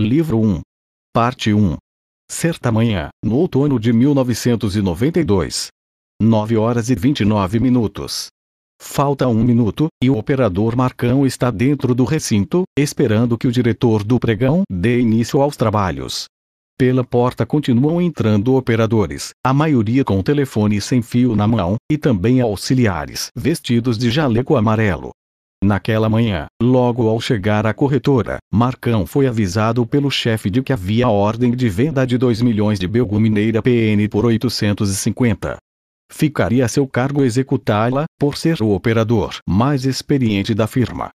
Livro 1. Parte 1. Certa manhã, no outono de 1992. 9 horas e 29 minutos. Falta um minuto, e o operador Marcão está dentro do recinto, esperando que o diretor do pregão dê início aos trabalhos. Pela porta continuam entrando operadores, a maioria com telefone sem fio na mão, e também auxiliares vestidos de jaleco amarelo. Naquela manhã, logo ao chegar à corretora, Marcão foi avisado pelo chefe de que havia ordem de venda de 2 milhões de Belgo Mineira PN por 850. Ficaria a seu cargo executá-la, por ser o operador mais experiente da firma.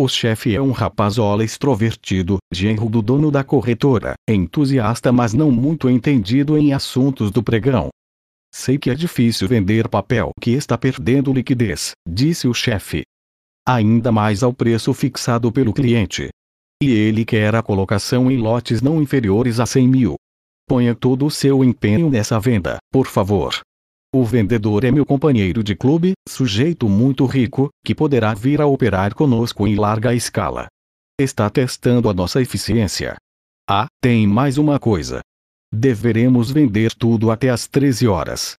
O chefe é um rapazola extrovertido, genro do dono da corretora, entusiasta mas não muito entendido em assuntos do pregão. Sei que é difícil vender papel que está perdendo liquidez, disse o chefe, ainda mais ao preço fixado pelo cliente. E ele quer a colocação em lotes não inferiores a 100 mil. Ponha todo o seu empenho nessa venda, por favor. O vendedor é meu companheiro de clube, sujeito muito rico, que poderá vir a operar conosco em larga escala. Está testando a nossa eficiência. Ah, tem mais uma coisa. Deveremos vender tudo até às 13 horas.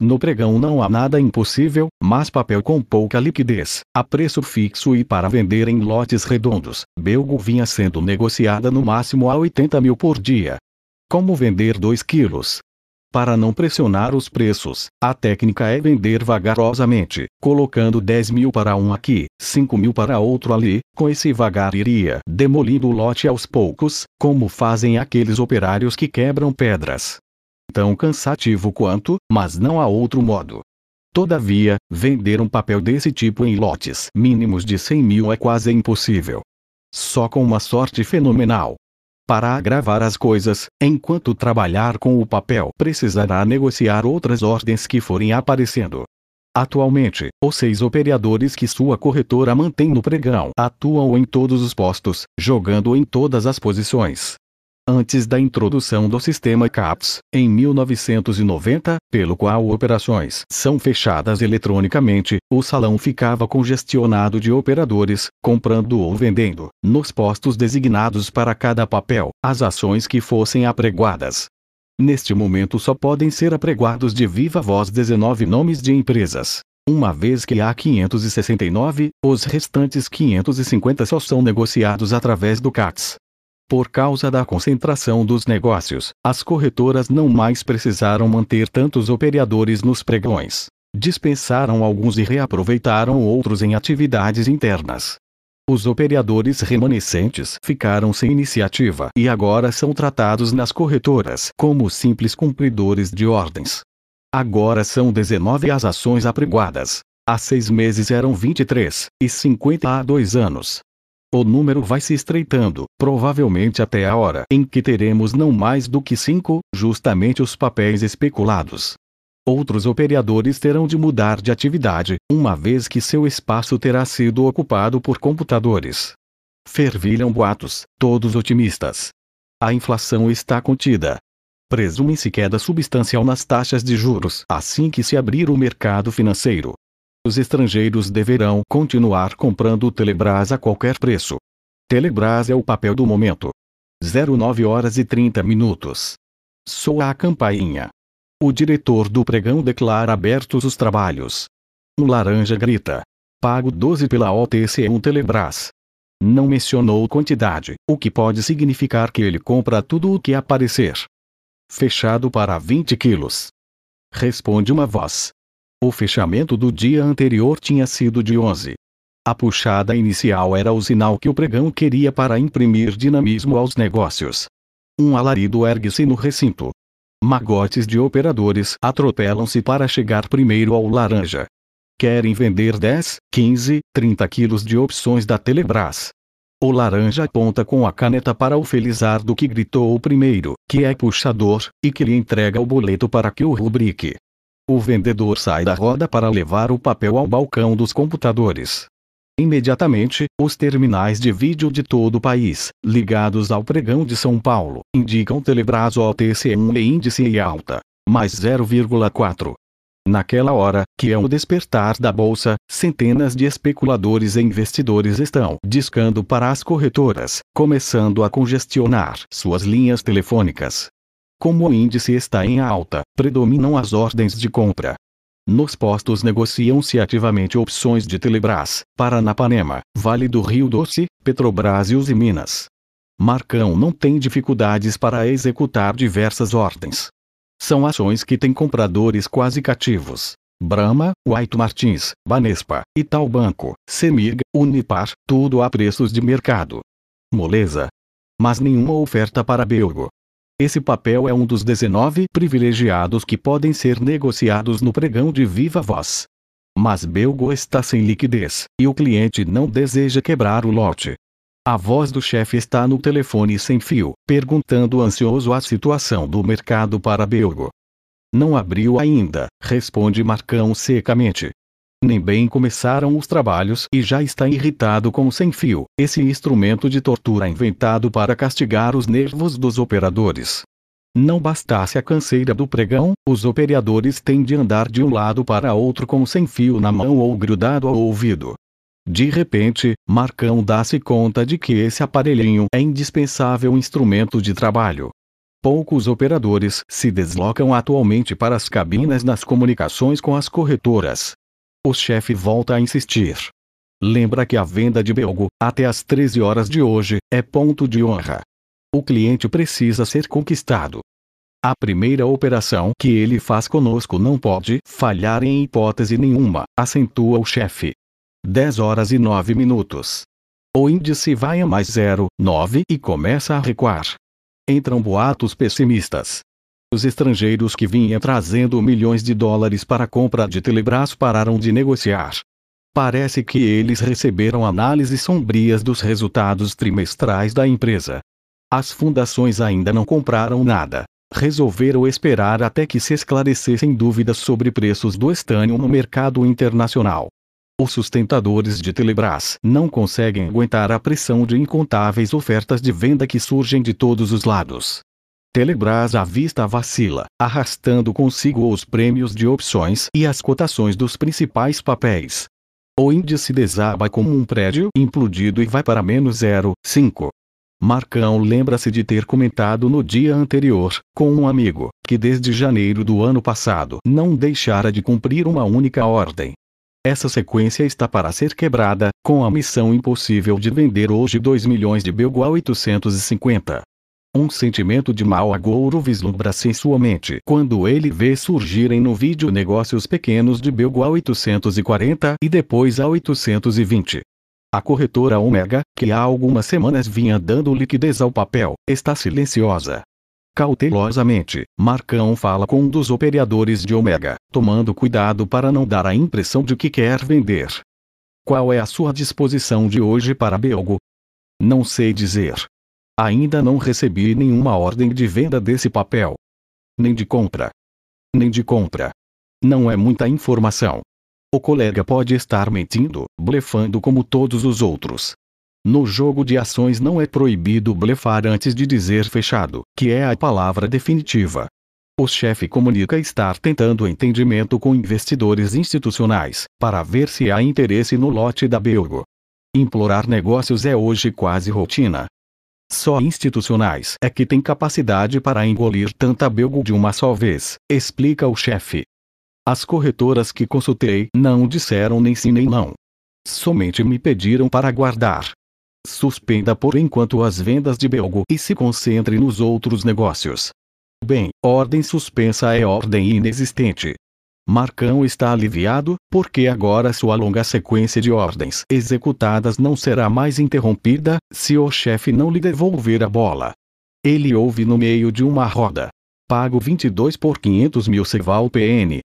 No pregão não há nada impossível, mas papel com pouca liquidez, a preço fixo e para vender em lotes redondos, Belgo vinha sendo negociada no máximo a 80 mil por dia. Como vender 2 quilos? Para não pressionar os preços, a técnica é vender vagarosamente, colocando 10 mil para um aqui, 5 mil para outro ali, com esse vagar iria demolindo o lote aos poucos, como fazem aqueles operários que quebram pedras tão cansativo quanto, mas não há outro modo. Todavia, vender um papel desse tipo em lotes mínimos de 100 mil é quase impossível. Só com uma sorte fenomenal. Para agravar as coisas, enquanto trabalhar com o papel precisará negociar outras ordens que forem aparecendo. Atualmente, os seis operadores que sua corretora mantém no pregão atuam em todos os postos, jogando em todas as posições antes da introdução do sistema CAPS, em 1990, pelo qual operações são fechadas eletronicamente, o salão ficava congestionado de operadores, comprando ou vendendo, nos postos designados para cada papel, as ações que fossem apregoadas. Neste momento só podem ser apregoados de viva voz 19 nomes de empresas. Uma vez que há 569, os restantes 550 só são negociados através do CATS. Por causa da concentração dos negócios, as corretoras não mais precisaram manter tantos operadores nos pregões. Dispensaram alguns e reaproveitaram outros em atividades internas. Os operadores remanescentes ficaram sem iniciativa e agora são tratados nas corretoras como simples cumpridores de ordens. Agora são 19 as ações apregoadas. Há seis meses eram 23, e 50 há dois anos, o número vai se estreitando, provavelmente até a hora em que teremos não mais do que cinco, justamente os papéis especulados. Outros operadores terão de mudar de atividade, uma vez que seu espaço terá sido ocupado por computadores. Fervilham boatos, todos otimistas. A inflação está contida. Presume-se queda substancial nas taxas de juros assim que se abrir o mercado financeiro. Os estrangeiros deverão continuar comprando Telebrás a qualquer preço. Telebrás é o papel do momento. 09 horas e 30 minutos. Soa a campainha. O diretor do pregão declara abertos os trabalhos. Um laranja grita. Pago 12 pela OTC1 Telebrás. Não mencionou quantidade, o que pode significar que ele compra tudo o que aparecer. Fechado para 20 quilos. Responde uma voz. O fechamento do dia anterior tinha sido de 11. A puxada inicial era o sinal que o pregão queria para imprimir dinamismo aos negócios. Um alarido ergue-se no recinto. Magotes de operadores atropelam-se para chegar primeiro ao laranja. Querem vender 10, 15, 30 quilos de opções da Telebrás. O laranja aponta com a caneta para o Felizardo que gritou o primeiro, que é puxador, e que lhe entrega o boleto para que o rubrique. O vendedor sai da roda para levar o papel ao balcão dos computadores. Imediatamente, os terminais de vídeo de todo o país, ligados ao pregão de São Paulo, indicam Telebrás OTC1 e índice alta, mais 0,4. Naquela hora, que é o despertar da bolsa, centenas de especuladores e investidores estão discando para as corretoras, começando a congestionar suas linhas telefônicas. Como o índice está em alta, predominam as ordens de compra. Nos postos negociam-se ativamente opções de Telebrás, Paranapanema, Vale do Rio Doce, Petrobras e Usiminas. Marcão não tem dificuldades para executar diversas ordens. São ações que têm compradores quase cativos. Brahma, White Martins, Banespa, Itaú Banco, Semig, Unipar, tudo a preços de mercado. Moleza. Mas nenhuma oferta para Belgo, esse papel é um dos 19 privilegiados que podem ser negociados no pregão de viva voz. Mas Belgo está sem liquidez, e o cliente não deseja quebrar o lote. A voz do chefe está no telefone sem fio, perguntando ansioso a situação do mercado para Belgo. Não abriu ainda, responde Marcão secamente, nem bem começaram os trabalhos e já está irritado com o sem fio, esse instrumento de tortura inventado para castigar os nervos dos operadores. Não bastasse a canseira do pregão, os operadores têm de andar de um lado para outro com o sem fio na mão ou grudado ao ouvido. De repente, Marcão dá-se conta de que esse aparelhinho é indispensável instrumento de trabalho. Poucos operadores se deslocam atualmente para as cabinas nas comunicações com as corretoras, o chefe volta a insistir. Lembra que a venda de belgo, até as 13 horas de hoje, é ponto de honra. O cliente precisa ser conquistado. A primeira operação que ele faz conosco não pode falhar em hipótese nenhuma, acentua o chefe. 10 horas e 9 minutos. O índice vai a mais 0,9 e começa a recuar. Entram boatos pessimistas. Os estrangeiros que vinham trazendo milhões de dólares para a compra de Telebrás pararam de negociar. Parece que eles receberam análises sombrias dos resultados trimestrais da empresa. As fundações ainda não compraram nada. Resolveram esperar até que se esclarecessem dúvidas sobre preços do estânio no mercado internacional. Os sustentadores de Telebrás não conseguem aguentar a pressão de incontáveis ofertas de venda que surgem de todos os lados. Telebrás à vista vacila, arrastando consigo os prêmios de opções e as cotações dos principais papéis. O índice desaba como um prédio implodido e vai para menos 0,5. Marcão lembra-se de ter comentado no dia anterior, com um amigo, que desde janeiro do ano passado não deixara de cumprir uma única ordem. Essa sequência está para ser quebrada, com a missão impossível de vender hoje 2 milhões de Belgua 850. Um sentimento de mau agouro vislumbra-se em sua mente quando ele vê surgirem no vídeo negócios pequenos de Belgo a 840 e depois a 820. A corretora Omega, que há algumas semanas vinha dando liquidez ao papel, está silenciosa. Cautelosamente, Marcão fala com um dos operadores de Omega, tomando cuidado para não dar a impressão de que quer vender. Qual é a sua disposição de hoje para Belgo? Não sei dizer. Ainda não recebi nenhuma ordem de venda desse papel. Nem de compra. Nem de compra. Não é muita informação. O colega pode estar mentindo, blefando como todos os outros. No jogo de ações não é proibido blefar antes de dizer fechado, que é a palavra definitiva. O chefe comunica estar tentando entendimento com investidores institucionais, para ver se há interesse no lote da Belgo. Implorar negócios é hoje quase rotina, só institucionais é que tem capacidade para engolir tanta belgo de uma só vez, explica o chefe. As corretoras que consultei não disseram nem sim nem não. Somente me pediram para guardar. Suspenda por enquanto as vendas de belgo e se concentre nos outros negócios. Bem, ordem suspensa é ordem inexistente. Marcão está aliviado, porque agora sua longa sequência de ordens executadas não será mais interrompida, se o chefe não lhe devolver a bola. Ele ouve no meio de uma roda. Pago 22 por 500 mil Ceval PN.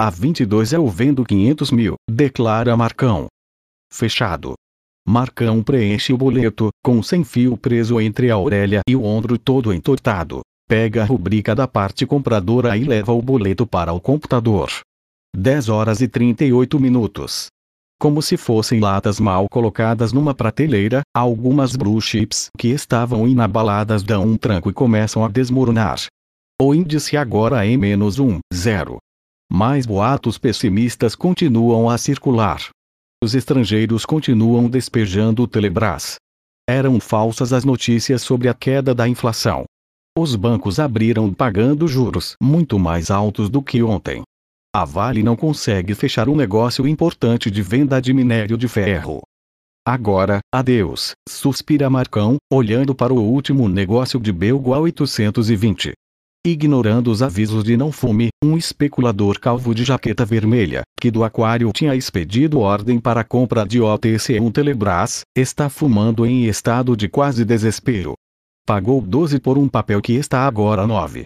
A 22 eu é vendo 500 mil, declara Marcão. Fechado. Marcão preenche o boleto, com sem fio preso entre a orelha e o ombro todo entortado pega a rubrica da parte compradora e leva o boleto para o computador. 10 horas e 38 minutos. Como se fossem latas mal colocadas numa prateleira, algumas blue chips que estavam inabaladas dão um tranco e começam a desmoronar. O índice agora é menos um zero mais boatos pessimistas continuam a circular. Os estrangeiros continuam despejando o Telebrás. Eram falsas as notícias sobre a queda da inflação. Os bancos abriram pagando juros muito mais altos do que ontem. A Vale não consegue fechar um negócio importante de venda de minério de ferro. Agora, adeus, suspira Marcão, olhando para o último negócio de a 820. Ignorando os avisos de não fume, um especulador calvo de jaqueta vermelha, que do aquário tinha expedido ordem para compra de OTC1 Telebrás, está fumando em estado de quase desespero, Pagou 12 por um papel que está agora 9.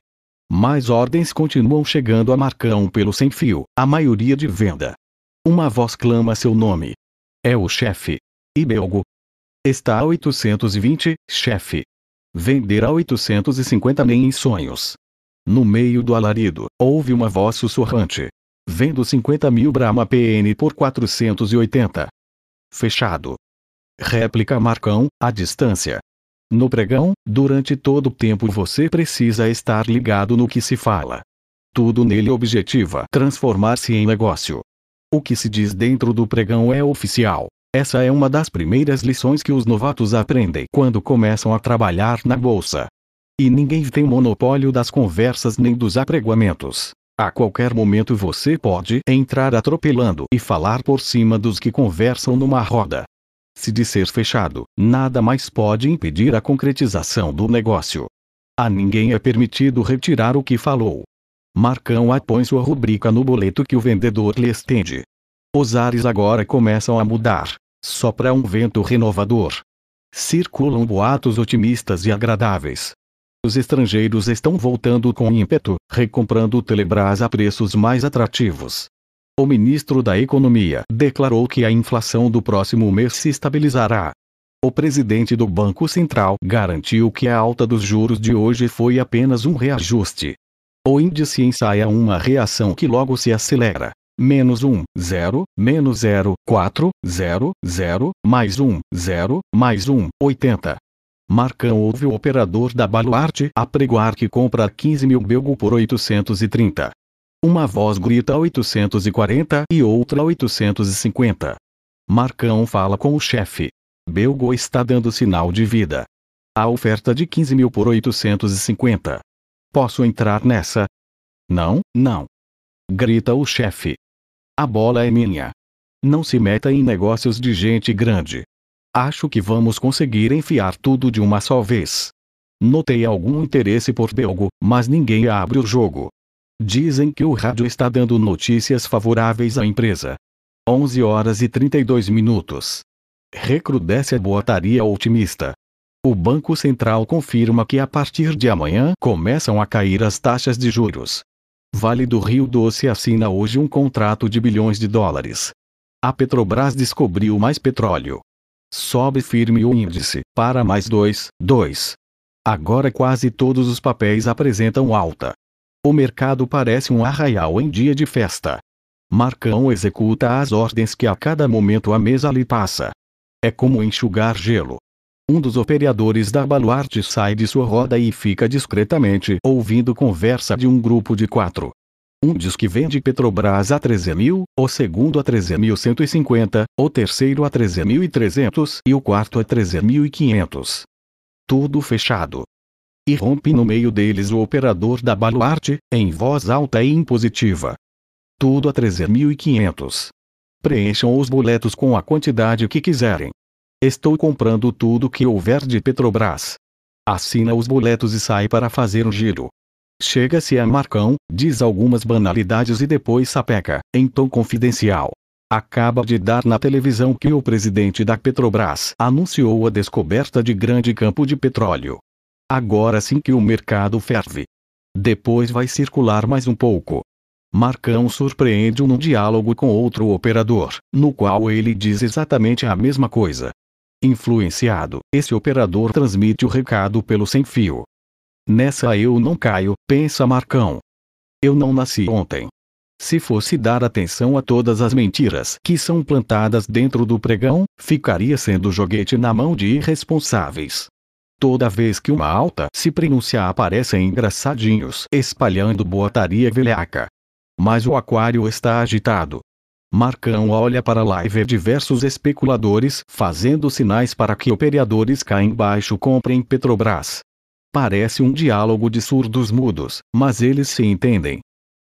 Mais ordens continuam chegando a Marcão pelo sem fio, a maioria de venda. Uma voz clama seu nome. É o chefe. Ibelgo. Está a 820, chefe. Vender a 850 nem em sonhos. No meio do alarido, houve uma voz sussurrante. Vendo 50 mil Brahma PN por 480. Fechado. Réplica Marcão, à distância. No pregão, durante todo o tempo você precisa estar ligado no que se fala. Tudo nele objetiva transformar-se em negócio. O que se diz dentro do pregão é oficial. Essa é uma das primeiras lições que os novatos aprendem quando começam a trabalhar na bolsa. E ninguém tem monopólio das conversas nem dos apregoamentos. A qualquer momento você pode entrar atropelando e falar por cima dos que conversam numa roda. Se de ser fechado, nada mais pode impedir a concretização do negócio. A ninguém é permitido retirar o que falou. Marcão apõe sua rubrica no boleto que o vendedor lhe estende. Os ares agora começam a mudar, só para um vento renovador. Circulam boatos otimistas e agradáveis. Os estrangeiros estão voltando com ímpeto, recomprando o Telebrás a preços mais atrativos. O ministro da Economia declarou que a inflação do próximo mês se estabilizará. O presidente do Banco Central garantiu que a alta dos juros de hoje foi apenas um reajuste. O índice ensaia é uma reação que logo se acelera. Menos 1, 0, menos 0, 4, 0, 0, mais 1, 0, mais 1, 80. Marcão ouve o operador da Baluarte apregoar que compra 15 mil belgo por 830. Uma voz grita 840 e outra 850. Marcão fala com o chefe. Belgo está dando sinal de vida. A oferta de 15 mil por 850. Posso entrar nessa? Não, não. Grita o chefe. A bola é minha. Não se meta em negócios de gente grande. Acho que vamos conseguir enfiar tudo de uma só vez. Notei algum interesse por Belgo, mas ninguém abre o jogo. Dizem que o rádio está dando notícias favoráveis à empresa. 11 horas e 32 minutos. Recrudesce a boataria otimista. O Banco Central confirma que a partir de amanhã começam a cair as taxas de juros. Vale do Rio Doce assina hoje um contrato de bilhões de dólares. A Petrobras descobriu mais petróleo. Sobe firme o índice, para mais 2,2. Agora quase todos os papéis apresentam alta. O mercado parece um arraial em dia de festa. Marcão executa as ordens que a cada momento a mesa lhe passa. É como enxugar gelo. Um dos operadores da baluarte sai de sua roda e fica discretamente ouvindo conversa de um grupo de quatro. Um diz que vende Petrobras a 13 mil, o segundo a 13.150, o terceiro a 13.300 e o quarto a 13.500. Tudo fechado e rompe no meio deles o operador da baluarte, em voz alta e impositiva. Tudo a 13.500. Preencham os boletos com a quantidade que quiserem. Estou comprando tudo que houver de Petrobras. Assina os boletos e sai para fazer um giro. Chega-se a Marcão, diz algumas banalidades e depois sapeca, em tom confidencial. Acaba de dar na televisão que o presidente da Petrobras anunciou a descoberta de grande campo de petróleo. Agora sim que o mercado ferve. Depois vai circular mais um pouco. Marcão surpreende-o num diálogo com outro operador, no qual ele diz exatamente a mesma coisa. Influenciado, esse operador transmite o recado pelo sem fio. Nessa eu não caio, pensa Marcão. Eu não nasci ontem. Se fosse dar atenção a todas as mentiras que são plantadas dentro do pregão, ficaria sendo joguete na mão de irresponsáveis. Toda vez que uma alta se pronuncia aparecem engraçadinhos espalhando boataria velhaca. Mas o aquário está agitado. Marcão olha para lá e vê diversos especuladores fazendo sinais para que operadores cá embaixo comprem Petrobras. Parece um diálogo de surdos mudos, mas eles se entendem.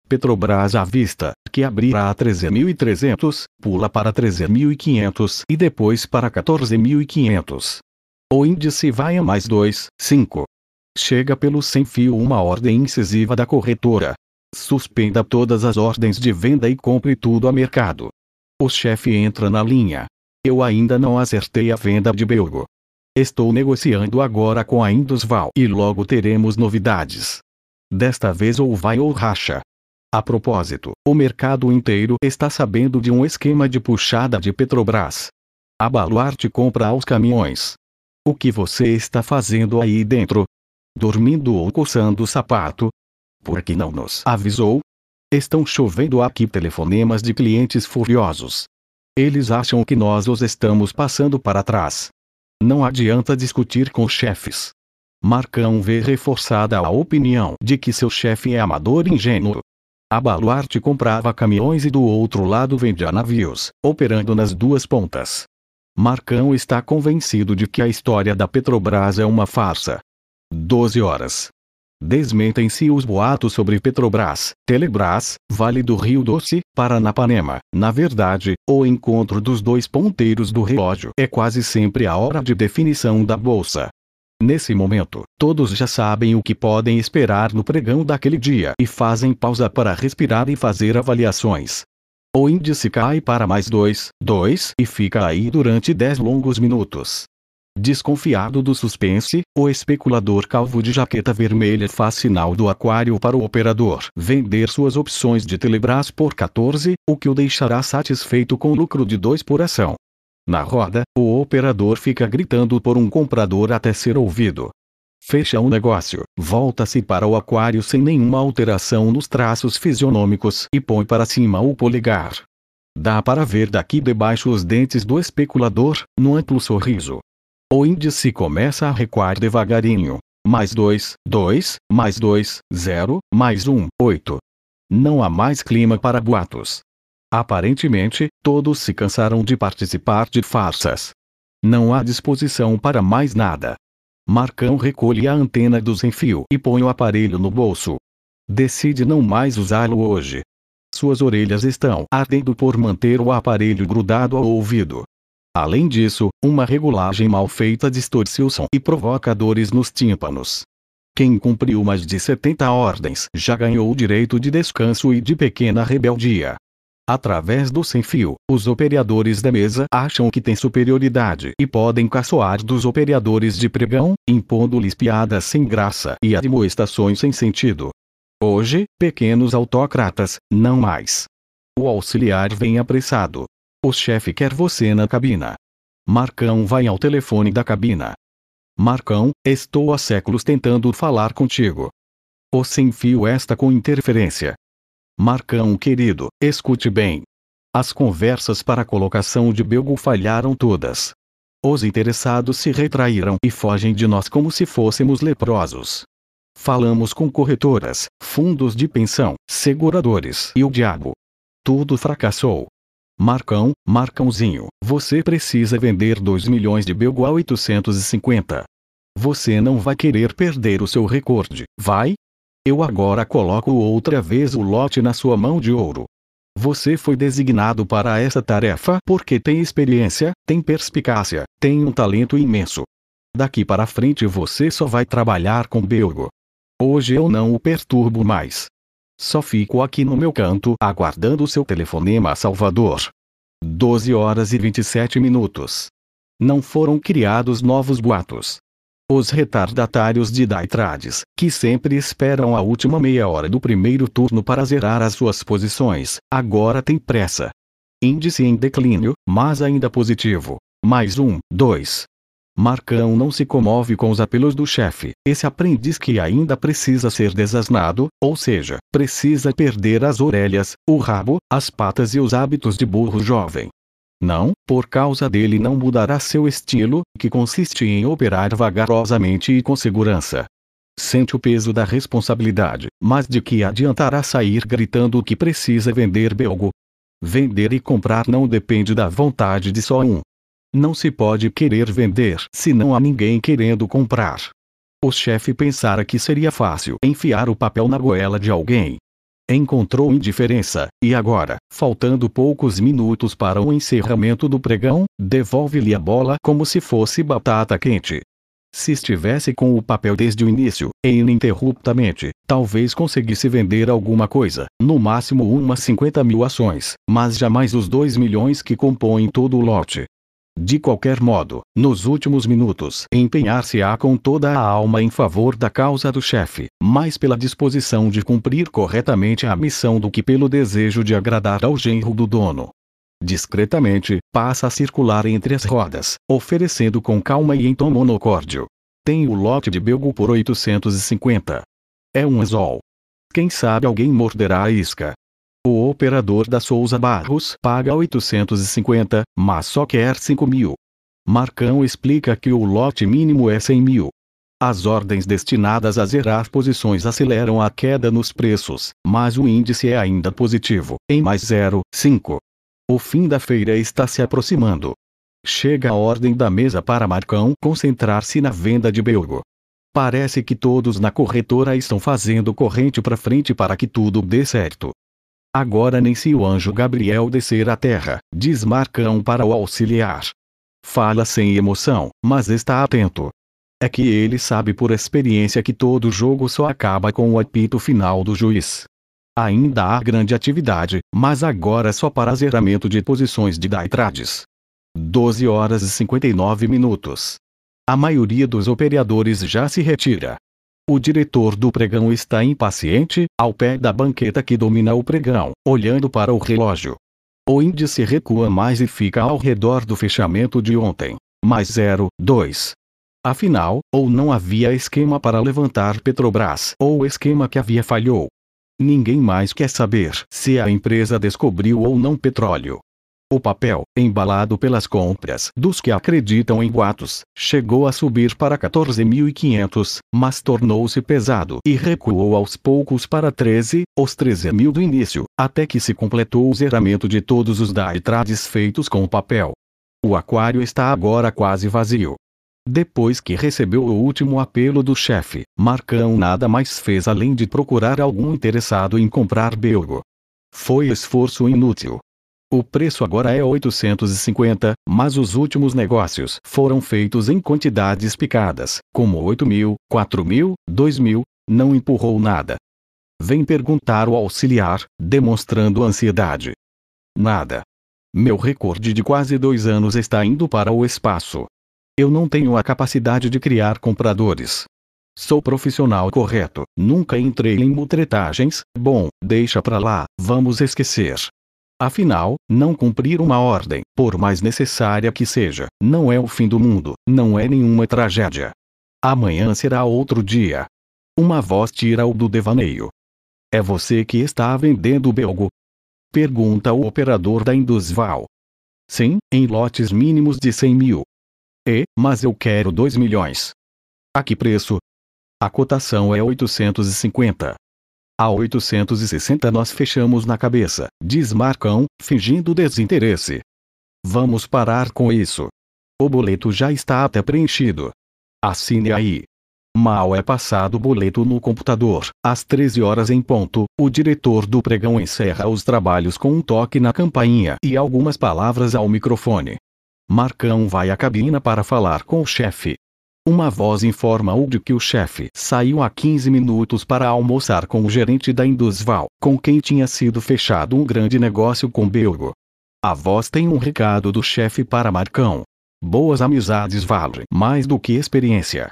Petrobras à vista, que abrirá a 13.300, pula para 13.500 e depois para 14.500. O índice vai a mais 2, 5. Chega pelo sem fio uma ordem incisiva da corretora. Suspenda todas as ordens de venda e compre tudo a mercado. O chefe entra na linha. Eu ainda não acertei a venda de Belgo. Estou negociando agora com a Indusval e logo teremos novidades. Desta vez ou vai ou racha. A propósito, o mercado inteiro está sabendo de um esquema de puxada de Petrobras. A Baluarte compra aos caminhões, o que você está fazendo aí dentro? Dormindo ou coçando o sapato? Por que não nos avisou? Estão chovendo aqui telefonemas de clientes furiosos. Eles acham que nós os estamos passando para trás. Não adianta discutir com chefes. Marcão vê reforçada a opinião de que seu chefe é amador e ingênuo. A Baluarte comprava caminhões e do outro lado vendia navios, operando nas duas pontas. Marcão está convencido de que a história da Petrobras é uma farsa. 12 horas. Desmentem-se os boatos sobre Petrobras, Telebrás, Vale do Rio Doce, Paranapanema. Na verdade, o encontro dos dois ponteiros do relógio é quase sempre a hora de definição da bolsa. Nesse momento, todos já sabem o que podem esperar no pregão daquele dia e fazem pausa para respirar e fazer avaliações. O índice cai para mais 2, 2 e fica aí durante 10 longos minutos. Desconfiado do suspense, o especulador calvo de jaqueta vermelha faz sinal do aquário para o operador vender suas opções de Telebrás por 14, o que o deixará satisfeito com lucro de 2 por ação. Na roda, o operador fica gritando por um comprador até ser ouvido. Fecha o negócio, volta-se para o aquário sem nenhuma alteração nos traços fisionômicos e põe para cima o polegar. Dá para ver daqui debaixo os dentes do especulador, num amplo sorriso. O índice começa a recuar devagarinho. Mais 2, 2, mais 2, 0, mais 1, um, 8. Não há mais clima para boatos. Aparentemente, todos se cansaram de participar de farsas. Não há disposição para mais nada. Marcão recolhe a antena do sem fio e põe o aparelho no bolso. Decide não mais usá-lo hoje. Suas orelhas estão ardendo por manter o aparelho grudado ao ouvido. Além disso, uma regulagem mal feita distorce o som e provoca dores nos tímpanos. Quem cumpriu mais de 70 ordens já ganhou o direito de descanso e de pequena rebeldia. Através do sem fio, os operadores da mesa acham que têm superioridade e podem caçoar dos operadores de pregão, impondo-lhes piadas sem graça e admoestações sem sentido. Hoje, pequenos autocratas, não mais. O auxiliar vem apressado. O chefe quer você na cabina. Marcão vai ao telefone da cabina. Marcão, estou há séculos tentando falar contigo. O sem fio está com interferência, Marcão querido, escute bem. As conversas para a colocação de Belgo falharam todas. Os interessados se retraíram e fogem de nós como se fôssemos leprosos. Falamos com corretoras, fundos de pensão, seguradores e o diabo. Tudo fracassou. Marcão, Marcãozinho, você precisa vender 2 milhões de Belgo a 850. Você não vai querer perder o seu recorde, vai? Eu agora coloco outra vez o lote na sua mão de ouro. Você foi designado para essa tarefa porque tem experiência, tem perspicácia, tem um talento imenso. Daqui para frente você só vai trabalhar com Belgo. Hoje eu não o perturbo mais. Só fico aqui no meu canto aguardando o seu telefonema a Salvador. 12 horas e 27 minutos. Não foram criados novos boatos. Os retardatários de Daitrades, que sempre esperam a última meia hora do primeiro turno para zerar as suas posições, agora têm pressa. Índice em declínio, mas ainda positivo. Mais um, dois. Marcão não se comove com os apelos do chefe, esse aprendiz que ainda precisa ser desasnado, ou seja, precisa perder as orelhas, o rabo, as patas e os hábitos de burro jovem. Não, por causa dele não mudará seu estilo, que consiste em operar vagarosamente e com segurança. Sente o peso da responsabilidade, mas de que adiantará sair gritando que precisa vender belgo? Vender e comprar não depende da vontade de só um. Não se pode querer vender se não há ninguém querendo comprar. O chefe pensara que seria fácil enfiar o papel na goela de alguém, encontrou indiferença, e agora, faltando poucos minutos para o encerramento do pregão, devolve-lhe a bola como se fosse batata quente. Se estivesse com o papel desde o início, e ininterruptamente, talvez conseguisse vender alguma coisa, no máximo umas 50 mil ações, mas jamais os 2 milhões que compõem todo o lote. De qualquer modo, nos últimos minutos, empenhar-se-á com toda a alma em favor da causa do chefe, mais pela disposição de cumprir corretamente a missão do que pelo desejo de agradar ao genro do dono. Discretamente, passa a circular entre as rodas, oferecendo com calma e em tom monocórdio. Tem o lote de belgo por 850. É um azol. Quem sabe alguém morderá a isca, o operador da Souza Barros paga 850, mas só quer 5 mil. Marcão explica que o lote mínimo é 100 mil. As ordens destinadas a zerar posições aceleram a queda nos preços, mas o índice é ainda positivo, em mais 0,5. O fim da feira está se aproximando. Chega a ordem da mesa para Marcão concentrar-se na venda de Belgo. Parece que todos na corretora estão fazendo corrente para frente para que tudo dê certo. Agora nem se o anjo Gabriel descer à terra, diz Marcão para o auxiliar. Fala sem emoção, mas está atento. É que ele sabe por experiência que todo jogo só acaba com o apito final do juiz. Ainda há grande atividade, mas agora só para zeramento de posições de Daitrades. 12 horas e 59 minutos. A maioria dos operadores já se retira, o diretor do pregão está impaciente, ao pé da banqueta que domina o pregão, olhando para o relógio. O índice recua mais e fica ao redor do fechamento de ontem. Mais 0,2. Afinal, ou não havia esquema para levantar Petrobras, ou esquema que havia falhou. Ninguém mais quer saber se a empresa descobriu ou não petróleo. O papel, embalado pelas compras dos que acreditam em boatos, chegou a subir para 14.500, mas tornou-se pesado e recuou aos poucos para 13, os 13.000 do início, até que se completou o zeramento de todos os daitrades feitos com o papel. O aquário está agora quase vazio. Depois que recebeu o último apelo do chefe, Marcão nada mais fez além de procurar algum interessado em comprar Belgo. Foi esforço inútil, o preço agora é 850, mas os últimos negócios foram feitos em quantidades picadas, como 8 mil, 4 mil, 2 mil, não empurrou nada. Vem perguntar o auxiliar, demonstrando ansiedade. Nada. Meu recorde de quase dois anos está indo para o espaço. Eu não tenho a capacidade de criar compradores. Sou profissional correto, nunca entrei em mutretagens, bom, deixa pra lá, vamos esquecer. Afinal, não cumprir uma ordem, por mais necessária que seja, não é o fim do mundo, não é nenhuma tragédia. Amanhã será outro dia. Uma voz tira-o do devaneio. É você que está vendendo o belgo? Pergunta o operador da Indusval. Sim, em lotes mínimos de 100 mil. E, é, mas eu quero 2 milhões. A que preço? A cotação é 850. A 860 nós fechamos na cabeça, diz Marcão, fingindo desinteresse. Vamos parar com isso. O boleto já está até preenchido. Assine aí. Mal é passado o boleto no computador, às 13 horas em ponto, o diretor do pregão encerra os trabalhos com um toque na campainha e algumas palavras ao microfone. Marcão vai à cabina para falar com o chefe, uma voz informa-o de que o chefe saiu há 15 minutos para almoçar com o gerente da Indusval, com quem tinha sido fechado um grande negócio com Belgo. A voz tem um recado do chefe para Marcão. Boas amizades valem mais do que experiência.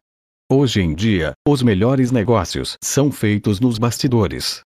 Hoje em dia, os melhores negócios são feitos nos bastidores.